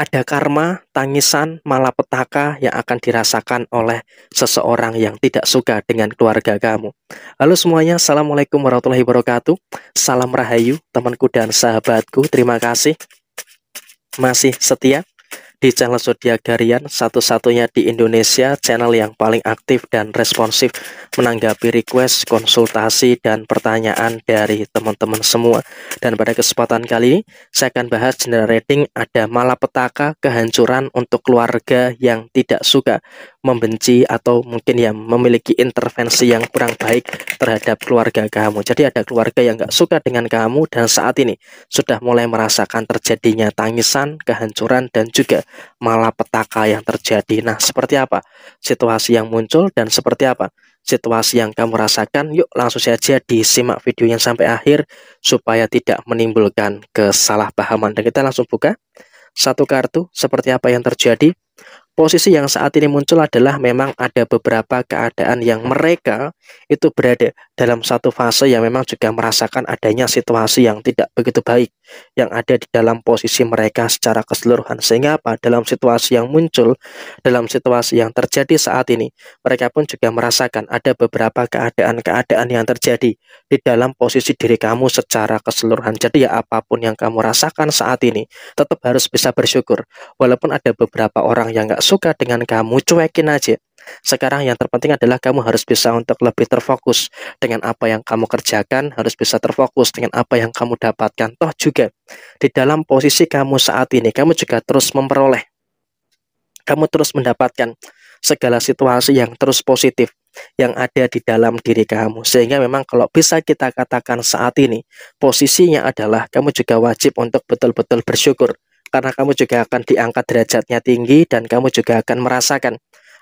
ada karma, tangisan, malapetaka yang akan dirasakan oleh seseorang yang tidak suka dengan keluarga kamu. Halo semuanya, Assalamualaikum warahmatullahi wabarakatuh. Salam Rahayu, temanku dan sahabatku. Terima kasih masih setia di channel Zodiak Garian, satu-satunya di Indonesia channel yang paling aktif dan responsif menanggapi request, konsultasi, dan pertanyaan dari teman-teman semua. Dan pada kesempatan kali ini, saya akan bahas general rating ada malapetaka kehancuran untuk keluarga yang tidak suka membenci atau mungkin yang memiliki intervensi yang kurang baik terhadap keluarga kamu. Jadi ada keluarga yang gak suka dengan kamu dan saat ini sudah mulai merasakan terjadinya tangisan, kehancuran dan juga malapetaka yang terjadi. Nah, seperti apa situasi yang muncul dan seperti apa situasi yang kamu rasakan? Yuk langsung saja disimak video yang sampai akhir supaya tidak menimbulkan kesalahpahaman. Dan kita langsung buka satu kartu seperti apa yang terjadi posisi yang saat ini muncul adalah memang ada beberapa keadaan yang mereka itu berada dalam satu fase yang memang juga merasakan adanya situasi yang tidak begitu baik yang ada di dalam posisi mereka secara keseluruhan sehingga apa dalam situasi yang muncul dalam situasi yang terjadi saat ini mereka pun juga merasakan ada beberapa keadaan-keadaan yang terjadi di dalam posisi diri kamu secara keseluruhan jadi ya apapun yang kamu rasakan saat ini tetap harus bisa bersyukur walaupun ada beberapa orang yang nggak suka dengan kamu, cuekin aja. Sekarang yang terpenting adalah kamu harus bisa untuk lebih terfokus dengan apa yang kamu kerjakan, harus bisa terfokus dengan apa yang kamu dapatkan. Toh juga di dalam posisi kamu saat ini, kamu juga terus memperoleh. Kamu terus mendapatkan segala situasi yang terus positif yang ada di dalam diri kamu. Sehingga memang kalau bisa kita katakan saat ini, posisinya adalah kamu juga wajib untuk betul-betul bersyukur karena kamu juga akan diangkat derajatnya tinggi dan kamu juga akan merasakan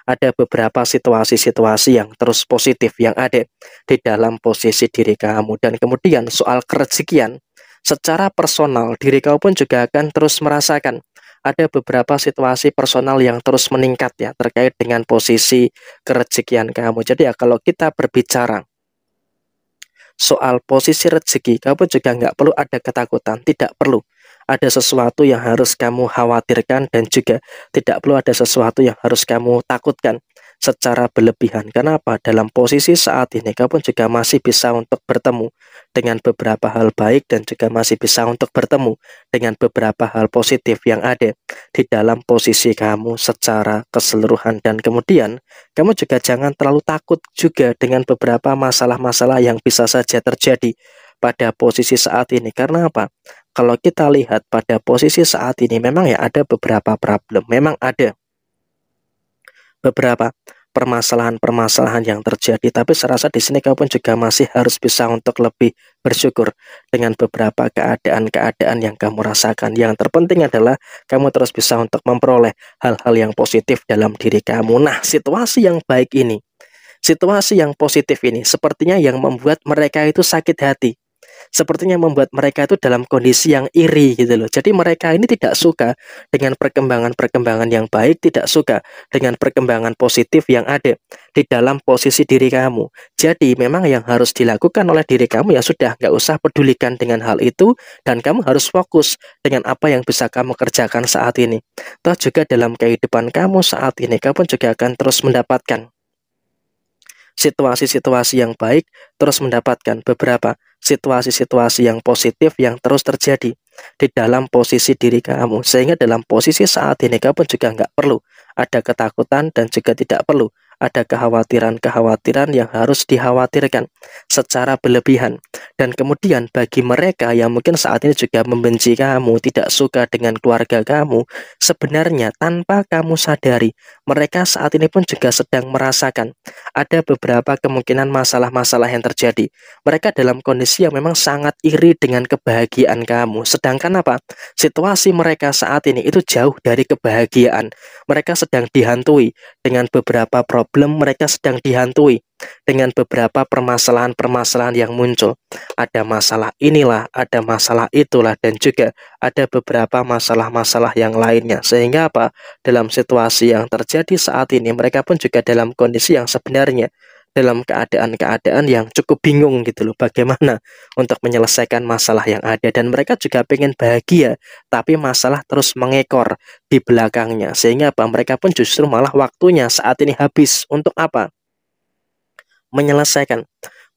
ada beberapa situasi-situasi yang terus positif yang ada di dalam posisi diri kamu dan kemudian soal kerezekian secara personal diri kamu pun juga akan terus merasakan ada beberapa situasi personal yang terus meningkat ya terkait dengan posisi kerezekian kamu. Jadi ya kalau kita berbicara soal posisi rezeki, kamu juga nggak perlu ada ketakutan, tidak perlu ada sesuatu yang harus kamu khawatirkan dan juga tidak perlu ada sesuatu yang harus kamu takutkan secara berlebihan. Kenapa? Dalam posisi saat ini kamu juga masih bisa untuk bertemu dengan beberapa hal baik dan juga masih bisa untuk bertemu dengan beberapa hal positif yang ada di dalam posisi kamu secara keseluruhan dan kemudian kamu juga jangan terlalu takut juga dengan beberapa masalah-masalah yang bisa saja terjadi pada posisi saat ini. Karena apa? Kalau kita lihat pada posisi saat ini memang ya ada beberapa problem. Memang ada beberapa permasalahan-permasalahan yang terjadi. Tapi saya rasa di sini kau pun juga masih harus bisa untuk lebih bersyukur dengan beberapa keadaan-keadaan yang kamu rasakan. Yang terpenting adalah kamu terus bisa untuk memperoleh hal-hal yang positif dalam diri kamu. Nah, situasi yang baik ini, situasi yang positif ini sepertinya yang membuat mereka itu sakit hati sepertinya membuat mereka itu dalam kondisi yang iri gitu loh. Jadi mereka ini tidak suka dengan perkembangan-perkembangan yang baik, tidak suka dengan perkembangan positif yang ada di dalam posisi diri kamu. Jadi memang yang harus dilakukan oleh diri kamu ya sudah nggak usah pedulikan dengan hal itu dan kamu harus fokus dengan apa yang bisa kamu kerjakan saat ini. Toh juga dalam kehidupan kamu saat ini kamu juga akan terus mendapatkan situasi-situasi yang baik terus mendapatkan beberapa situasi-situasi yang positif yang terus terjadi di dalam posisi diri kamu. Sehingga dalam posisi saat ini kamu juga nggak perlu ada ketakutan dan juga tidak perlu ada kekhawatiran-kekhawatiran yang harus dikhawatirkan secara berlebihan. Dan kemudian bagi mereka yang mungkin saat ini juga membenci kamu, tidak suka dengan keluarga kamu, sebenarnya tanpa kamu sadari, mereka saat ini pun juga sedang merasakan ada beberapa kemungkinan masalah-masalah yang terjadi. Mereka dalam kondisi yang memang sangat iri dengan kebahagiaan kamu. Sedangkan apa? Situasi mereka saat ini itu jauh dari kebahagiaan. Mereka sedang dihantui dengan beberapa problem problem mereka sedang dihantui dengan beberapa permasalahan-permasalahan yang muncul. Ada masalah inilah, ada masalah itulah, dan juga ada beberapa masalah-masalah yang lainnya. Sehingga apa? Dalam situasi yang terjadi saat ini, mereka pun juga dalam kondisi yang sebenarnya dalam keadaan-keadaan yang cukup bingung gitu loh bagaimana untuk menyelesaikan masalah yang ada dan mereka juga pengen bahagia tapi masalah terus mengekor di belakangnya sehingga apa mereka pun justru malah waktunya saat ini habis untuk apa menyelesaikan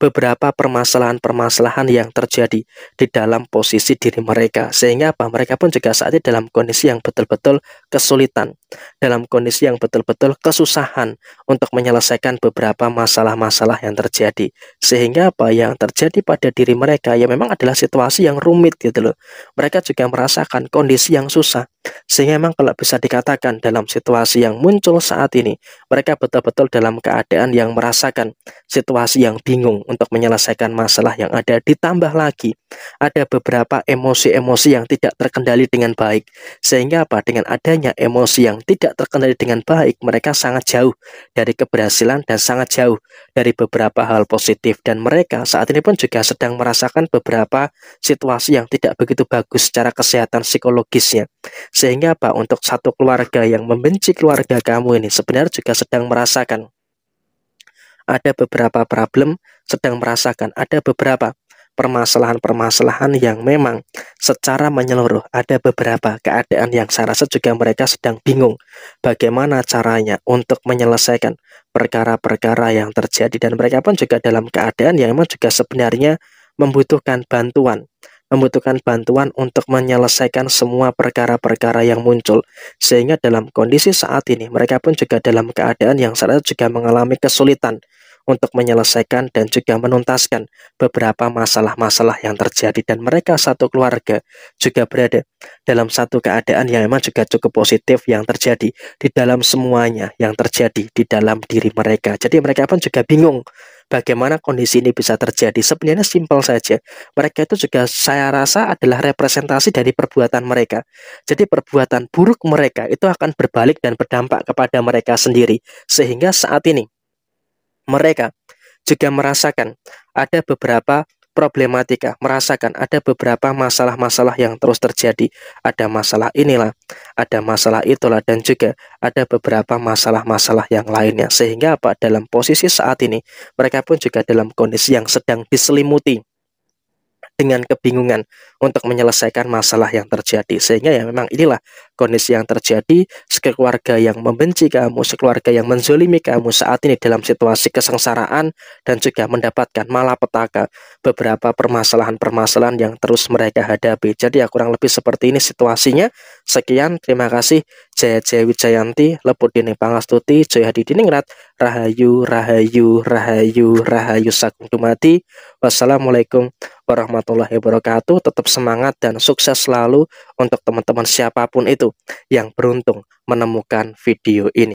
beberapa permasalahan-permasalahan yang terjadi di dalam posisi diri mereka sehingga apa mereka pun juga saat ini dalam kondisi yang betul-betul kesulitan dalam kondisi yang betul-betul kesusahan untuk menyelesaikan beberapa masalah-masalah yang terjadi. Sehingga apa yang terjadi pada diri mereka ya memang adalah situasi yang rumit gitu loh. Mereka juga merasakan kondisi yang susah. Sehingga memang kalau bisa dikatakan dalam situasi yang muncul saat ini, mereka betul-betul dalam keadaan yang merasakan situasi yang bingung untuk menyelesaikan masalah yang ada. Ditambah lagi, ada beberapa emosi-emosi yang tidak terkendali dengan baik. Sehingga apa? Dengan adanya emosi yang yang tidak terkendali dengan baik, mereka sangat jauh dari keberhasilan dan sangat jauh dari beberapa hal positif. Dan mereka saat ini pun juga sedang merasakan beberapa situasi yang tidak begitu bagus secara kesehatan psikologisnya. Sehingga apa? Untuk satu keluarga yang membenci keluarga kamu ini sebenarnya juga sedang merasakan ada beberapa problem sedang merasakan, ada beberapa permasalahan-permasalahan yang memang secara menyeluruh ada beberapa keadaan yang saya rasa juga mereka sedang bingung bagaimana caranya untuk menyelesaikan perkara-perkara yang terjadi dan mereka pun juga dalam keadaan yang memang juga sebenarnya membutuhkan bantuan membutuhkan bantuan untuk menyelesaikan semua perkara-perkara yang muncul sehingga dalam kondisi saat ini mereka pun juga dalam keadaan yang saya rasa juga mengalami kesulitan untuk menyelesaikan dan juga menuntaskan beberapa masalah-masalah yang terjadi dan mereka satu keluarga juga berada dalam satu keadaan yang memang juga cukup positif yang terjadi di dalam semuanya yang terjadi di dalam diri mereka. Jadi mereka pun juga bingung bagaimana kondisi ini bisa terjadi. Sebenarnya simpel saja. Mereka itu juga saya rasa adalah representasi dari perbuatan mereka. Jadi perbuatan buruk mereka itu akan berbalik dan berdampak kepada mereka sendiri. Sehingga saat ini mereka juga merasakan ada beberapa problematika, merasakan ada beberapa masalah-masalah yang terus terjadi. Ada masalah inilah, ada masalah itulah, dan juga ada beberapa masalah-masalah yang lainnya. Sehingga apa? Dalam posisi saat ini, mereka pun juga dalam kondisi yang sedang diselimuti dengan kebingungan untuk menyelesaikan masalah yang terjadi. Sehingga ya memang inilah kondisi yang terjadi, sekeluarga yang membenci kamu, sekeluarga yang menzolimi kamu saat ini dalam situasi kesengsaraan dan juga mendapatkan malapetaka beberapa permasalahan-permasalahan yang terus mereka hadapi. Jadi ya kurang lebih seperti ini situasinya. Sekian, terima kasih. Jaya Jaya Wijayanti, Leput Dini Pangastuti, Jaya Hadi Diningrat, Rahayu, Rahayu, Rahayu, Rahayu Sagung Dumati. Wassalamualaikum warahmatullahi wabarakatuh. Tetap semangat dan sukses selalu untuk teman-teman siapapun itu yang beruntung menemukan video ini.